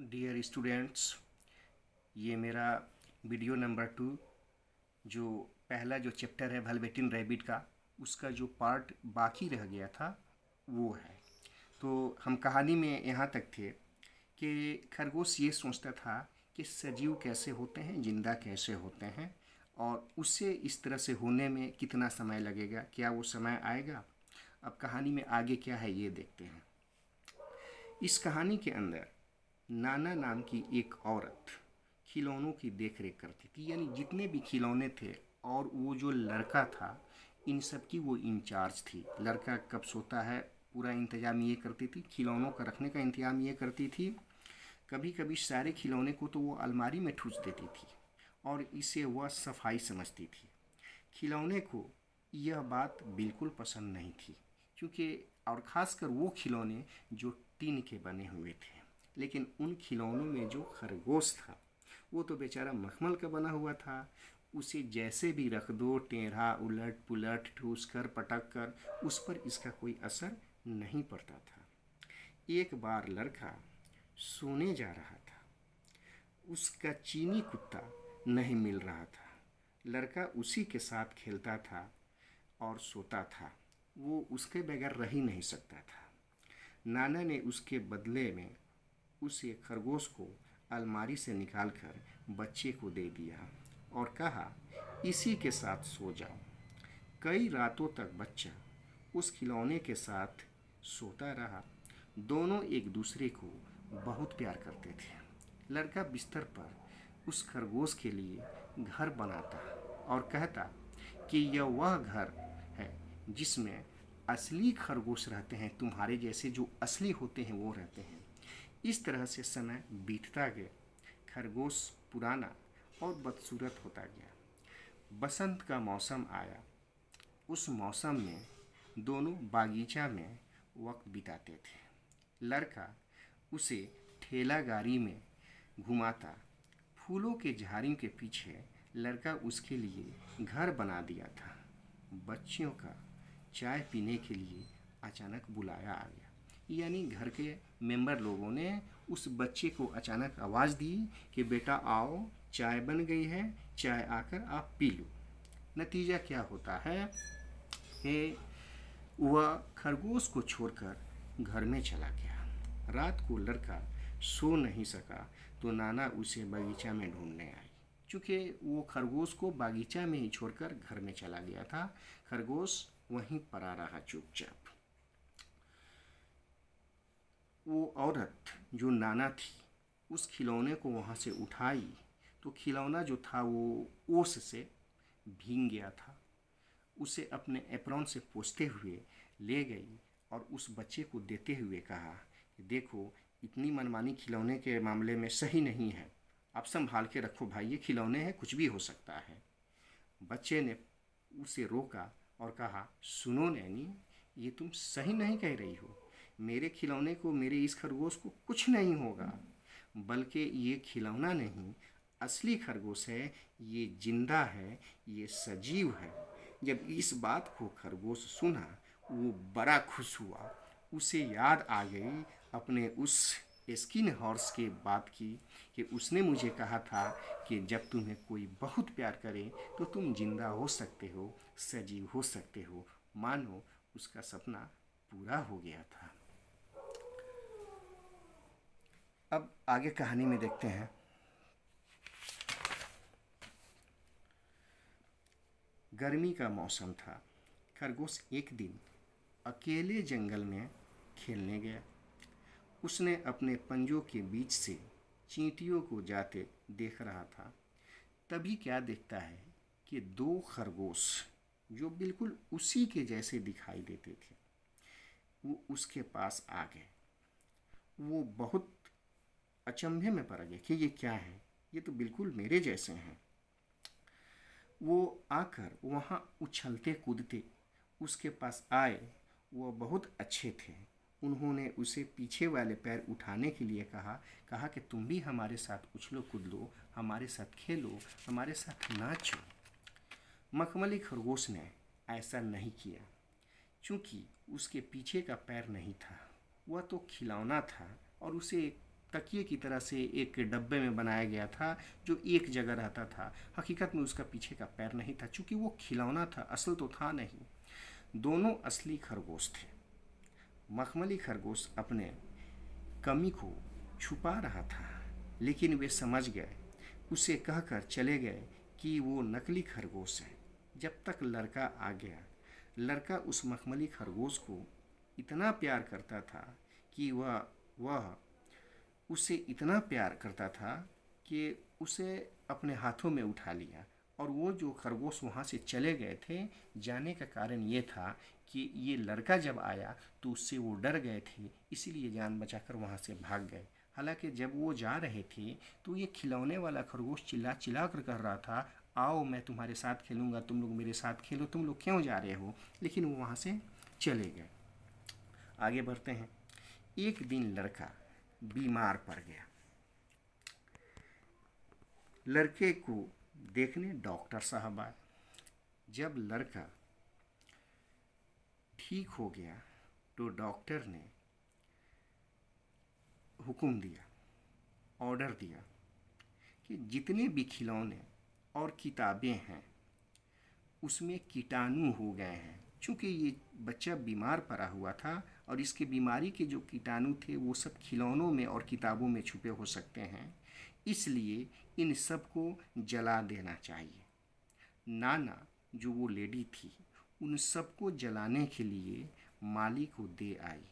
dear students ये मेरा video number two जो पहला जो चैप्टर है वेलवेटिन रैबिट का उसका जो पार्ट बाकी रह गया था वो है तो हम कहानी में यहाँ तक थे कि खरगोश ये सोचता था कि सजीव कैसे होते हैं जिंदा कैसे होते हैं और उससे इस तरह से होने में कितना समय लगेगा क्या वो समय आएगा अब कहानी में आगे क्या है ये देखते हैं इस कहानी के अंदर नाना नाम की एक औरत खिलौनों की देखरेख करती थी यानी जितने भी खिलौने थे और वो जो लड़का था इन सब की वो इंचार्ज थी लड़का कब सोता है पूरा इंतज़ाम ये करती थी खिलौनों का रखने का इंतजाम ये करती थी कभी कभी सारे खिलौने को तो वो अलमारी में ठूस देती थी और इसे वह सफाई समझती थी खिलौने को यह बात बिल्कुल पसंद नहीं थी क्योंकि और ख़ासकर वो खिलौने जो टीन के बने हुए थे लेकिन उन खिलौनों में जो खरगोश था वो तो बेचारा मखमल का बना हुआ था उसे जैसे भी रख दो टेढ़ा उलट पुलट ठूस कर पटक कर उस पर इसका कोई असर नहीं पड़ता था एक बार लड़का सोने जा रहा था उसका चीनी कुत्ता नहीं मिल रहा था लड़का उसी के साथ खेलता था और सोता था वो उसके बगैर रह ही नहीं सकता था नाना ने उसके बदले में उसे खरगोश को अलमारी से निकालकर बच्चे को दे दिया और कहा इसी के साथ सो जाओ कई रातों तक बच्चा उस खिलौने के साथ सोता रहा दोनों एक दूसरे को बहुत प्यार करते थे लड़का बिस्तर पर उस खरगोश के लिए घर बनाता और कहता कि यह वह घर है जिसमें असली खरगोश रहते हैं तुम्हारे जैसे जो असली होते हैं वो रहते हैं इस तरह से समय बीतता गया खरगोश पुराना और बदसूरत होता गया बसंत का मौसम आया उस मौसम में दोनों बागीचा में वक्त बिताते थे लड़का उसे ठेला गाड़ी में घुमाता फूलों के झाड़ियों के पीछे लड़का उसके लिए घर बना दिया था बच्चियों का चाय पीने के लिए अचानक बुलाया आ गया यानी घर के मेंबर लोगों ने उस बच्चे को अचानक आवाज़ दी कि बेटा आओ चाय बन गई है चाय आकर आप पी लो नतीजा क्या होता है कि वह खरगोश को छोड़कर घर में चला गया रात को लड़का सो नहीं सका तो नाना उसे बगीचा में ढूंढने आई चूँकि वो खरगोश को बागीचा में ही छोड़कर घर में चला गया था खरगोश वहीं पड़ा रहा चुपचाप वो औरत जो नाना थी उस खिलौने को वहाँ से उठाई तो खिलौना जो था वो ओस से भींग गया था उसे अपने एप्रॉन से पोसते हुए ले गई और उस बच्चे को देते हुए कहा कि देखो इतनी मनमानी खिलौने के मामले में सही नहीं है आप संभाल के रखो भाई ये खिलौने हैं कुछ भी हो सकता है बच्चे ने उसे रोका और कहा सुनो नैनी ये तुम सही नहीं कह रही हो मेरे खिलौने को मेरे इस खरगोश को कुछ नहीं होगा बल्कि ये खिलौना नहीं असली खरगोश है ये जिंदा है ये सजीव है जब इस बात को खरगोश सुना वो बड़ा खुश हुआ उसे याद आ गई अपने उस स्किन हॉर्स के बात की कि उसने मुझे कहा था कि जब तुम्हें कोई बहुत प्यार करे तो तुम जिंदा हो सकते हो सजीव हो सकते हो मानो उसका सपना पूरा हो गया था अब आगे कहानी में देखते हैं गर्मी का मौसम था खरगोश एक दिन अकेले जंगल में खेलने गया उसने अपने पंजों के बीच से चींटियों को जाते देख रहा था तभी क्या देखता है कि दो खरगोश जो बिल्कुल उसी के जैसे दिखाई देते थे वो उसके पास आ गए वो बहुत अचंभे में पड़ गया कि ये क्या है ये तो बिल्कुल मेरे जैसे हैं वो आकर वहाँ उछलते कूदते उसके पास आए वह बहुत अच्छे थे उन्होंने उसे पीछे वाले पैर उठाने के लिए कहा कहा कि तुम भी हमारे साथ उछलो कूद लो हमारे साथ खेलो हमारे साथ नाचो मखमली खरगोश ने ऐसा नहीं किया क्योंकि उसके पीछे का पैर नहीं था वह तो खिलौना था और उसे एक तकिए की तरह से एक डब्बे में बनाया गया था जो एक जगह रहता था हकीकत में उसका पीछे का पैर नहीं था चूँकि वो खिलौना था असल तो था नहीं दोनों असली खरगोश थे मखमली खरगोश अपने कमी को छुपा रहा था लेकिन वे समझ गए उसे कहकर चले गए कि वो नकली खरगोश है जब तक लड़का आ गया लड़का उस मखमली खरगोश को इतना प्यार करता था कि वह वह उससे इतना प्यार करता था कि उसे अपने हाथों में उठा लिया और वो जो खरगोश वहाँ से चले गए थे जाने का कारण ये था कि ये लड़का जब आया तो उससे वो डर गए थे इसीलिए जान बचाकर वहाँ से भाग गए हालांकि जब वो जा रहे थे तो ये खिलौने वाला खरगोश चिल्ला चिल्ला कर कह रहा था आओ मैं तुम्हारे साथ खेलूँगा तुम लोग मेरे साथ खेलो तुम लोग क्यों जा रहे हो लेकिन वो वहाँ से चले गए आगे बढ़ते हैं एक दिन लड़का बीमार पड़ गया लड़के को देखने डॉक्टर साहब आए जब लड़का ठीक हो गया तो डॉक्टर ने हुक्म दिया ऑर्डर दिया कि जितने भी खिलौने और किताबें हैं उसमें कीटाणु हो गए हैं क्योंकि ये बच्चा बीमार पड़ा हुआ था और इसके बीमारी के जो कीटाणु थे वो सब खिलौनों में और किताबों में छुपे हो सकते हैं इसलिए इन सब को जला देना चाहिए नाना जो वो लेडी थी उन सबको जलाने के लिए माली को दे आई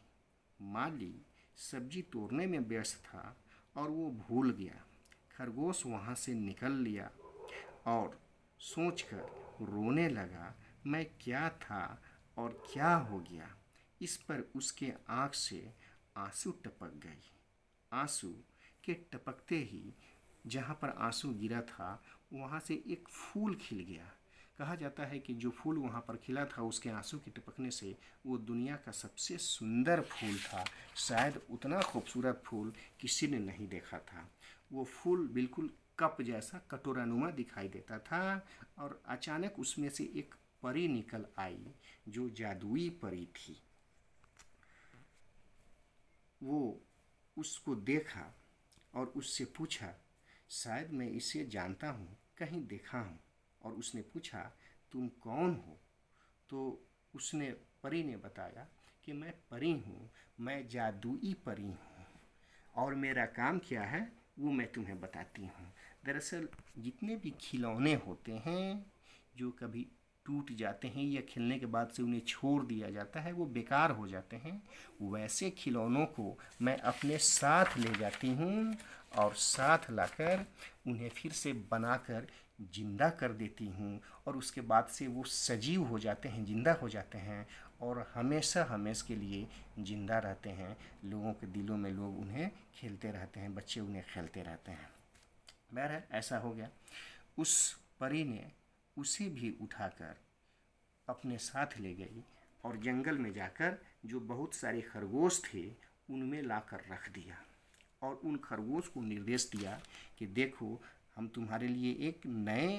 माली सब्जी तोड़ने में व्यस्त था और वो भूल गया खरगोश वहाँ से निकल लिया और सोचकर रोने लगा मैं क्या था और क्या हो गया इस पर उसके आँख से आंसू टपक गए आंसू के टपकते ही जहाँ पर आंसू गिरा था वहाँ से एक फूल खिल गया कहा जाता है कि जो फूल वहाँ पर खिला था उसके आंसू के टपकने से वो दुनिया का सबसे सुंदर फूल था शायद उतना खूबसूरत फूल किसी ने नहीं देखा था वो फूल बिल्कुल कप जैसा कटोरानुमा दिखाई देता था और अचानक उसमें से एक परी निकल आई जो जादुई परी थी वो उसको देखा और उससे पूछा शायद मैं इसे जानता हूँ कहीं देखा हूँ और उसने पूछा तुम कौन हो तो उसने परी ने बताया कि मैं परी हूँ मैं जादुई परी हूँ और मेरा काम क्या है वो मैं तुम्हें बताती हूँ दरअसल जितने भी खिलौने होते हैं जो कभी टूट जाते हैं या खिलने के बाद से उन्हें छोड़ दिया जाता है वो बेकार हो जाते हैं वैसे खिलौनों को मैं अपने साथ ले जाती हूँ और साथ लाकर उन्हें फिर से बनाकर जिंदा कर देती हूँ और उसके बाद से वो सजीव हो जाते हैं जिंदा हो जाते हैं और हमेशा हमेशा के लिए जिंदा रहते हैं लोगों के दिलों में लोग उन्हें खेलते रहते हैं बच्चे उन्हें खेलते रहते हैं बहर ऐसा हो गया उस परी ने उसे भी उठाकर अपने साथ ले गई और जंगल में जाकर जो बहुत सारे खरगोश थे उनमें लाकर रख दिया और उन खरगोश को निर्देश दिया कि देखो हम तुम्हारे लिए एक नए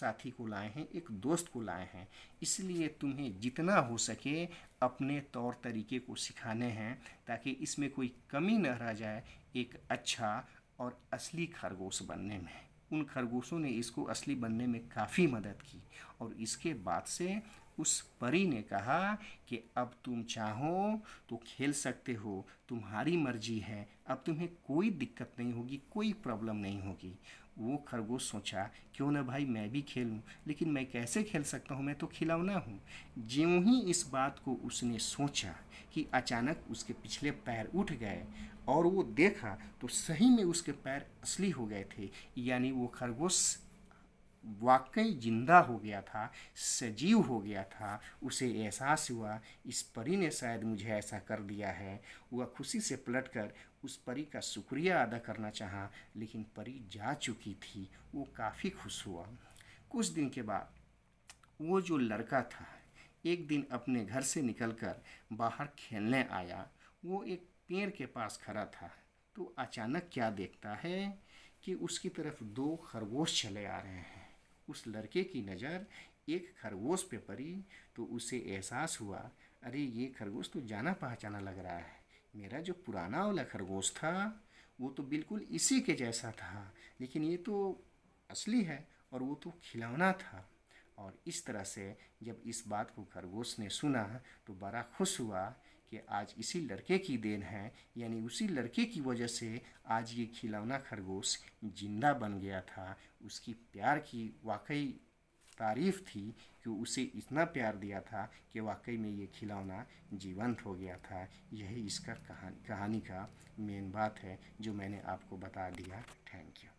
साथी को लाए हैं एक दोस्त को लाए हैं इसलिए तुम्हें जितना हो सके अपने तौर तरीके को सिखाने हैं ताकि इसमें कोई कमी न रह जाए एक अच्छा और असली खरगोश बनने में उन खरगोशों ने इसको असली बनने में काफ़ी मदद की और इसके बाद से उस परी ने कहा कि अब तुम चाहो तो खेल सकते हो तुम्हारी मर्जी है अब तुम्हें कोई दिक्कत नहीं होगी कोई प्रॉब्लम नहीं होगी वो खरगोश सोचा क्यों ना भाई मैं भी खेलूं लेकिन मैं कैसे खेल सकता हूँ मैं तो खिलौना हूँ ज्यों ही इस बात को उसने सोचा कि अचानक उसके पिछले पैर उठ गए और वो देखा तो सही में उसके पैर असली हो गए थे यानी वो खरगोश वाकई जिंदा हो गया था सजीव हो गया था उसे एहसास हुआ इस परी ने शायद मुझे ऐसा कर दिया है वह खुशी से पलट कर उस परी का शुक्रिया अदा करना चाहा लेकिन परी जा चुकी थी वो काफ़ी खुश हुआ कुछ दिन के बाद वो जो लड़का था एक दिन अपने घर से निकलकर बाहर खेलने आया वो एक पेड़ के पास खड़ा था तो अचानक क्या देखता है कि उसकी तरफ दो खरगोश चले आ रहे हैं उस लड़के की नज़र एक खरगोश पे पड़ी तो उसे एहसास हुआ अरे ये खरगोश तो जाना पहचाना लग रहा है मेरा जो पुराना वाला खरगोश था वो तो बिल्कुल इसी के जैसा था लेकिन ये तो असली है और वो तो खिलौना था और इस तरह से जब इस बात को खरगोश ने सुना तो बड़ा खुश हुआ कि आज इसी लड़के की देन है यानी उसी लड़के की वजह से आज ये खिलौना खरगोश जिंदा बन गया था उसकी प्यार की वाकई तारीफ थी कि उसे इतना प्यार दिया था कि वाकई में ये खिलौना जीवंत हो गया था यही इसका कहानी कहानी का मेन बात है जो मैंने आपको बता दिया थैंक यू